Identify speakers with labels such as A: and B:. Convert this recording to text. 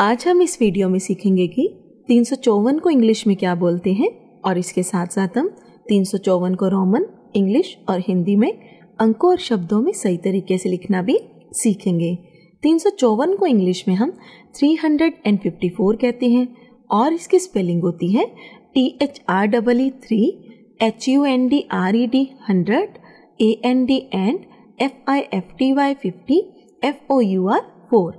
A: आज हम इस वीडियो में सीखेंगे कि तीन को इंग्लिश में क्या बोलते हैं और इसके साथ साथ हम तीन को रोमन इंग्लिश और हिंदी में अंकों और शब्दों में सही तरीके से लिखना भी सीखेंगे तीन को इंग्लिश में हम 354 कहते हैं और इसकी स्पेलिंग होती है T H R double E three H U N D R E D hundred A N D and F I F T Y fifty F O U R four